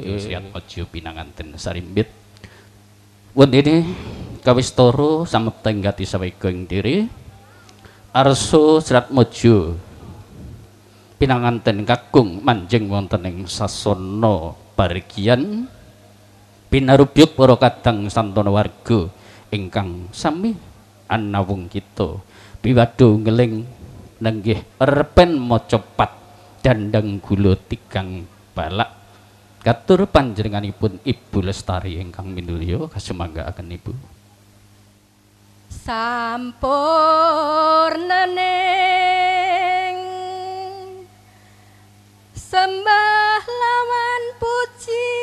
Siat ojo pinanganten sarimbit. ini kawis toro sama tenggati sawai ing diri. Arso serat mojo. Pinanganten kakung manjeng wonten ing sasono bargian pinarubyut para kadang santono warga ingkang sami anawung kita piwado ngeling nenggih repen mocopat dandang gulo tigang balak Katur panjenenganipun Ibu Lestari engkang ingkang minulya akan Ibu. Sampurnaning sembah lawan puji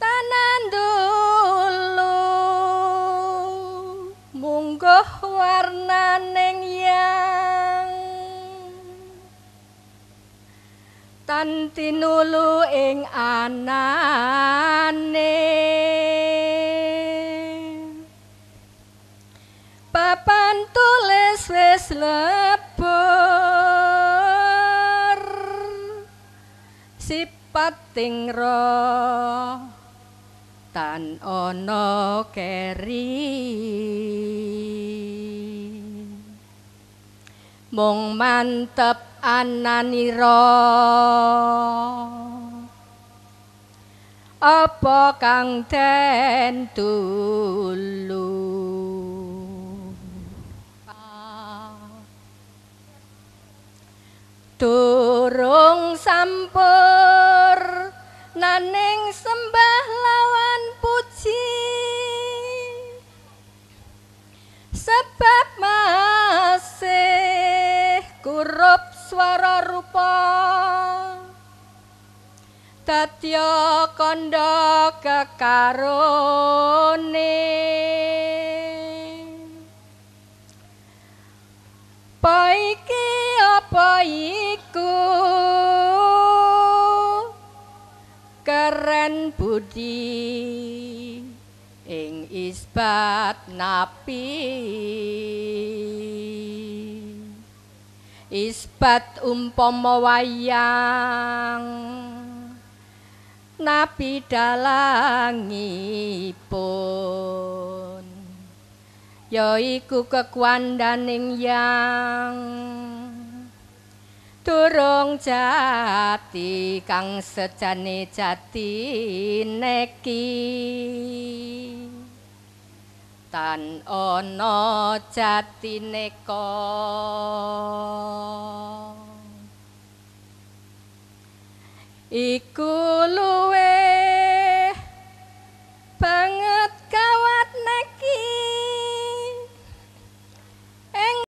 tanan dulu warna warnaning yang tan tinulu ing anane papan tulis wis lebur sipating ro tan ana keri Mong mantep Ananiro apa kang den dulu durung sampur naning sembah lawan puji sebab swara rupa tatya kanda kekarone paiki apa iku keren budi ing isbat napi isbat umpama wayang nabi dalangipun yaiku kekuandaning yang durung jati kang sejane jati neki setan ana jatine ka iku